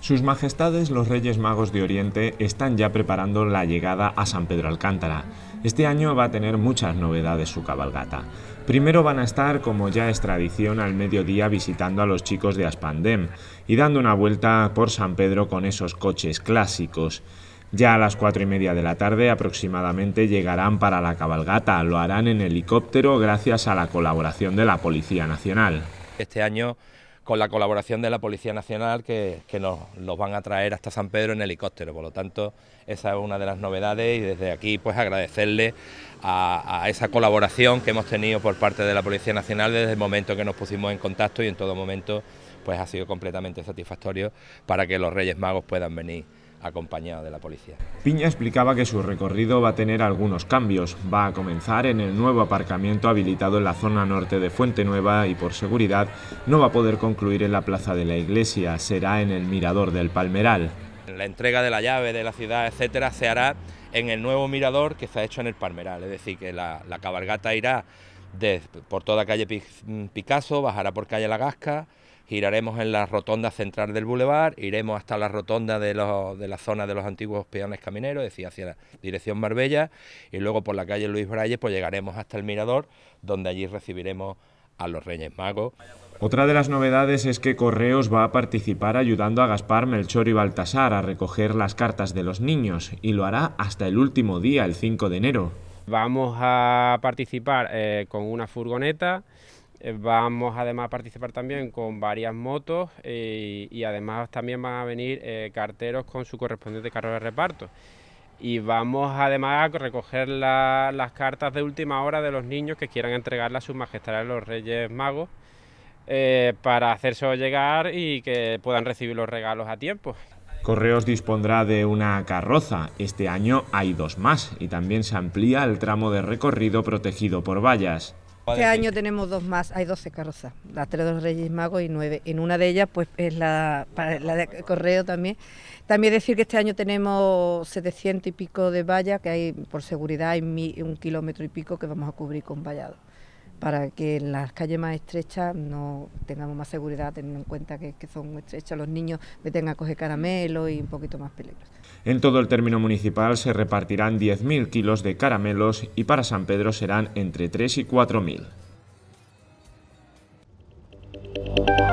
Sus Majestades los Reyes Magos de Oriente están ya preparando la llegada a San Pedro Alcántara. Este año va a tener muchas novedades su cabalgata. Primero van a estar, como ya es tradición, al mediodía visitando a los chicos de Aspandem y dando una vuelta por San Pedro con esos coches clásicos. Ya a las cuatro y media de la tarde aproximadamente llegarán para la cabalgata, lo harán en helicóptero gracias a la colaboración de la Policía Nacional. Este año con la colaboración de la Policía Nacional que, nos, los van a traer hasta San Pedro en helicóptero. Por lo tanto, esa es una de las novedades y desde aquí pues agradecerle a, a, esa colaboración que hemos tenido por parte de la Policía Nacional desde el momento que nos pusimos en contacto y en todo momento pues ha sido completamente satisfactorio para que los Reyes Magos puedan venir acompañado de la policía. Piña explicaba que su recorrido va a tener algunos cambios. Va a comenzar en el nuevo aparcamiento habilitado en la zona norte de Fuente Nueva y por seguridad no va a poder concluir en la plaza de la iglesia, será en el mirador del Palmeral. La entrega de la llave de la ciudad, etcétera, se hará en el nuevo mirador que se ha hecho en el Palmeral, es decir, que la, cabalgata irá por toda calle mm, Picasso, bajará por calle La Gasca, giraremos en la rotonda central del bulevar, iremos hasta la rotonda de, la zona de los antiguos peones camineros, es decir, hacia la dirección Marbella, y luego por la calle Luis Braille, pues llegaremos hasta el mirador, donde allí recibiremos a los Reyes Magos. Otra de las novedades es que Correos va a participar ayudando a Gaspar, Melchor y Baltasar a recoger las cartas de los niños y lo hará hasta el último día, el 5 de enero. Vamos a participar eh, con una furgoneta eh, vamos además a participar también con varias motos eh, y además también van a venir eh, carteros con su correspondiente carro de reparto. Y vamos además a recoger las cartas de última hora de los niños que quieran entregarlas a sus majestades los Reyes Magos para hacerse llegar y que puedan recibir los regalos a tiempo. Correos dispondrá de una carroza, este año hay dos más y también se amplía el tramo de recorrido protegido por vallas. Este año tenemos dos más, hay 12 carrozas, las tres de los Reyes Magos y nueve. En una de ellas, pues es la, de correo también. También decir que este año tenemos 700 y pico de vallas, que hay por seguridad hay un kilómetro y pico que vamos a cubrir con vallado, para que en las calles más estrechas no tengamos más seguridad, teniendo en cuenta que, que son estrechas, los niños me tengan a coger caramelo y un poquito más peligroso. En todo el término municipal se repartirán 10.000 kilos de caramelos y para San Pedro serán entre 3 y 4.000.